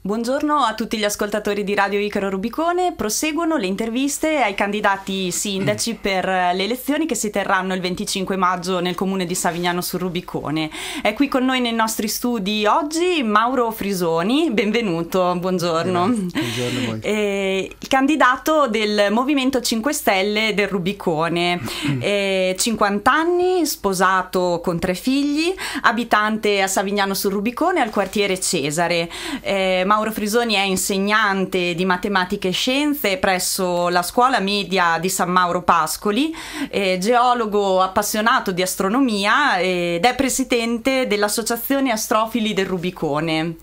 Buongiorno a tutti gli ascoltatori di Radio Icaro Rubicone. Proseguono le interviste ai candidati sindaci per le elezioni che si terranno il 25 maggio nel comune di Savignano sul Rubicone. È qui con noi nei nostri studi oggi Mauro Frisoni, benvenuto, buongiorno. Buongiorno a voi. Eh, il candidato del Movimento 5 Stelle del Rubicone, eh, 50 anni, sposato con tre figli, abitante a Savignano sul Rubicone al quartiere Cesare. Eh, Mauro Frisoni è insegnante di matematica e scienze presso la scuola media di San Mauro Pascoli, eh, geologo appassionato di astronomia ed è presidente dell'associazione Astrofili del Rubicone.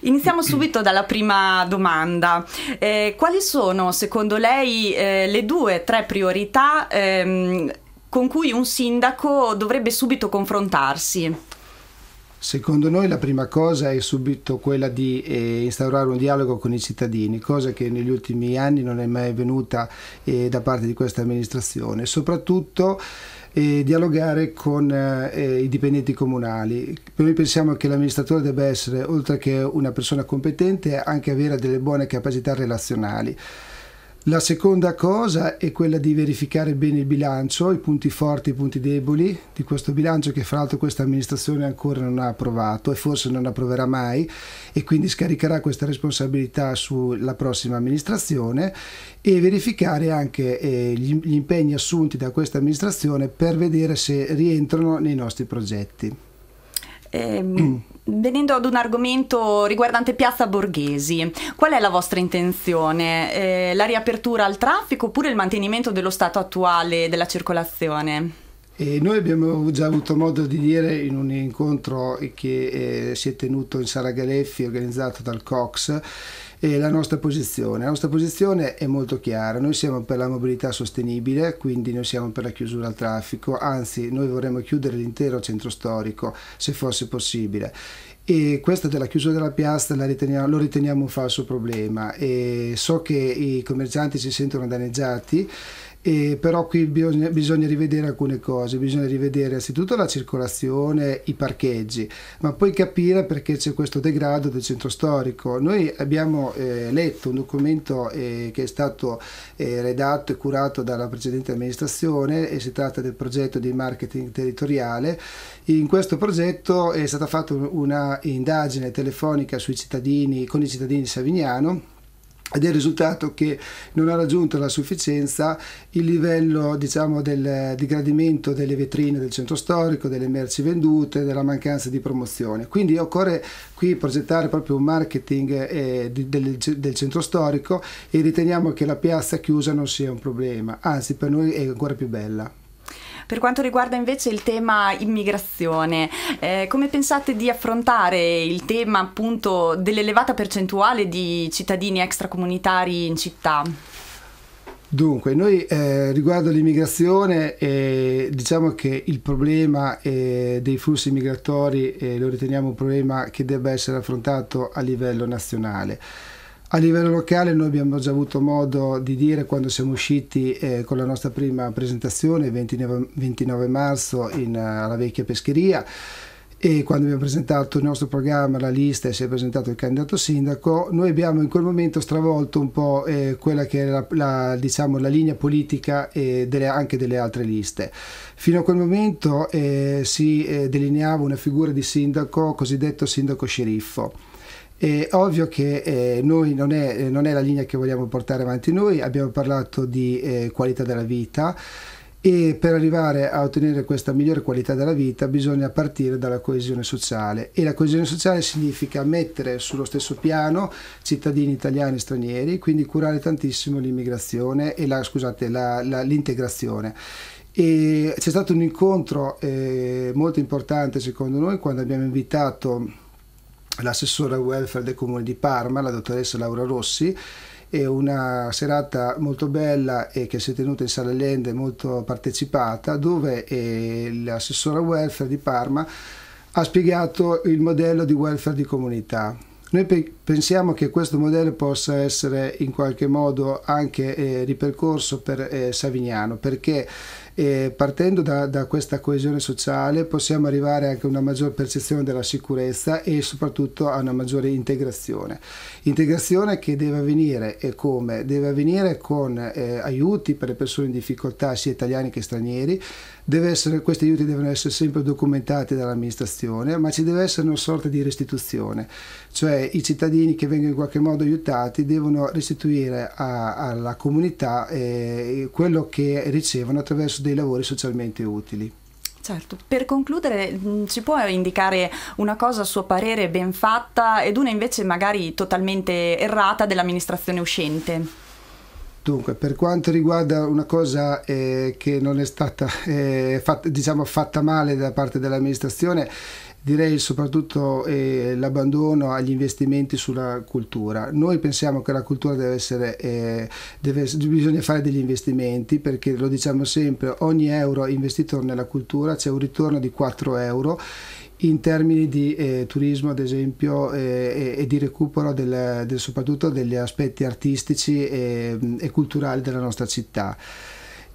Iniziamo subito dalla prima domanda. Eh, quali sono secondo lei eh, le due o tre priorità ehm, con cui un sindaco dovrebbe subito confrontarsi? Secondo noi la prima cosa è subito quella di eh, instaurare un dialogo con i cittadini, cosa che negli ultimi anni non è mai venuta eh, da parte di questa amministrazione, soprattutto eh, dialogare con eh, i dipendenti comunali. Noi pensiamo che l'amministratore debba essere, oltre che una persona competente, anche avere delle buone capacità relazionali. La seconda cosa è quella di verificare bene il bilancio, i punti forti e i punti deboli di questo bilancio che fra l'altro questa amministrazione ancora non ha approvato e forse non approverà mai e quindi scaricherà questa responsabilità sulla prossima amministrazione e verificare anche eh, gli, gli impegni assunti da questa amministrazione per vedere se rientrano nei nostri progetti. Ehm, venendo ad un argomento riguardante Piazza Borghesi, qual è la vostra intenzione? Eh, la riapertura al traffico oppure il mantenimento dello stato attuale della circolazione? E noi abbiamo già avuto modo di dire in un incontro che eh, si è tenuto in Sala Galeffi organizzato dal COX eh, la nostra posizione. La nostra posizione è molto chiara, noi siamo per la mobilità sostenibile, quindi noi siamo per la chiusura al traffico, anzi noi vorremmo chiudere l'intero centro storico se fosse possibile e questa della chiusura della piazza riteniamo, lo riteniamo un falso problema e so che i commercianti si sentono danneggiati e però qui bisogna, bisogna, rivedere alcune cose, bisogna rivedere innanzitutto la circolazione, i parcheggi, ma poi capire perché c'è questo degrado del centro storico. Noi abbiamo eh, letto un documento eh, che è stato eh, redatto e curato dalla precedente amministrazione e si tratta del progetto di marketing territoriale. In questo progetto è stata fatta una indagine telefonica sui cittadini, con i cittadini di Savignano ed è il risultato che non ha raggiunto la sufficienza il livello diciamo, del, di gradimento delle vetrine del centro storico, delle merci vendute, della mancanza di promozione. Quindi occorre qui progettare proprio un marketing eh, di, del, del, centro storico e riteniamo che la piazza chiusa non sia un problema, anzi per noi è ancora più bella. Per quanto riguarda invece il tema immigrazione, eh, come pensate di affrontare il tema appunto dell'elevata percentuale di cittadini extracomunitari in città? Dunque, noi eh, riguardo all'immigrazione eh, diciamo che il problema eh, dei flussi migratori eh, lo riteniamo un problema che debba essere affrontato a livello nazionale. A livello locale noi abbiamo già avuto modo di dire quando siamo usciti eh, con la nostra prima presentazione 29, 29 marzo in, eh, alla vecchia pescheria e quando abbiamo presentato il nostro programma, la lista e si è presentato il candidato sindaco, noi abbiamo in quel momento stravolto un po' eh, quella che era la, la, diciamo, la linea politica eh, delle, anche delle altre liste. Fino a quel momento eh, si eh, delineava una figura di sindaco, cosiddetto sindaco sceriffo è ovvio che eh, noi non è, eh, non è, la linea che vogliamo portare avanti noi, abbiamo parlato di eh, qualità della vita e per arrivare a ottenere questa migliore qualità della vita bisogna partire dalla coesione sociale e la coesione sociale significa mettere sullo stesso piano cittadini italiani e stranieri, quindi curare tantissimo l'immigrazione e la, scusate, la, la, l'integrazione c'è stato un incontro eh, molto importante secondo noi quando abbiamo invitato l'assessora welfare del comune di Parma, la dottoressa Laura Rossi, È una serata molto bella e che si è tenuta in Sala Allende molto partecipata dove eh, l'assessora welfare di Parma ha spiegato il modello di welfare di comunità. Noi pe pensiamo che questo modello possa essere in qualche modo anche eh, ripercorso per eh, Savignano perché e partendo da, da questa coesione sociale possiamo arrivare anche a una maggior percezione della sicurezza e soprattutto a una maggiore integrazione. Integrazione che deve avvenire e come? Deve avvenire con eh, aiuti per le persone in difficoltà, sia italiani che stranieri. Essere, questi aiuti devono essere sempre documentati dall'amministrazione, ma ci deve essere una sorta di restituzione, cioè i cittadini che vengono in qualche modo aiutati devono restituire a, alla comunità eh, quello che ricevono attraverso dei dei lavori socialmente utili. Certo. Per concludere, ci mm, può indicare una cosa a suo parere ben fatta ed una invece magari totalmente errata dell'amministrazione uscente? Dunque, per quanto riguarda una cosa eh, che non è stata eh, fatta, diciamo, fatta male da parte dell'amministrazione, direi soprattutto eh, l'abbandono agli investimenti sulla cultura. Noi pensiamo che la cultura deve essere, eh, deve, bisogna fare degli investimenti perché lo diciamo sempre, ogni euro investito nella cultura c'è un ritorno di 4 euro in termini di eh, turismo ad esempio eh, e, e, di recupero del, del, soprattutto degli aspetti artistici e, eh, e culturali della nostra città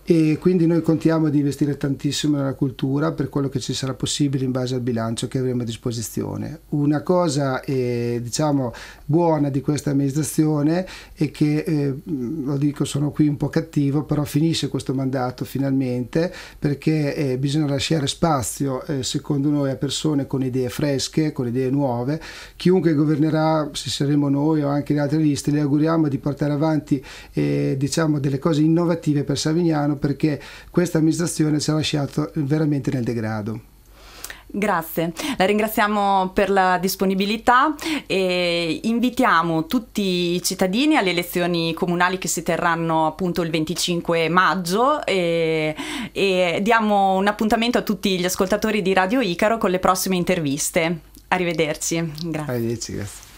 e quindi noi contiamo di investire tantissimo nella cultura per quello che ci sarà possibile in base al bilancio che avremo a disposizione. Una cosa eh, diciamo, buona di questa amministrazione è che, eh, lo dico sono qui un po' cattivo, però finisce questo mandato finalmente perché eh, bisogna lasciare spazio eh, secondo noi a persone con idee fresche, con idee nuove. Chiunque governerà, se saremo noi o anche le altre liste, le auguriamo di portare avanti eh, diciamo, delle cose innovative per Savignano Milano perché questa amministrazione ci ha lasciato veramente nel degrado. Grazie, la ringraziamo per la disponibilità e invitiamo tutti i cittadini alle elezioni comunali che si terranno appunto il 25 maggio e, e diamo un appuntamento a tutti gli ascoltatori di Radio Icaro con le prossime interviste. Arrivederci. Grazie. Arrivederci, grazie.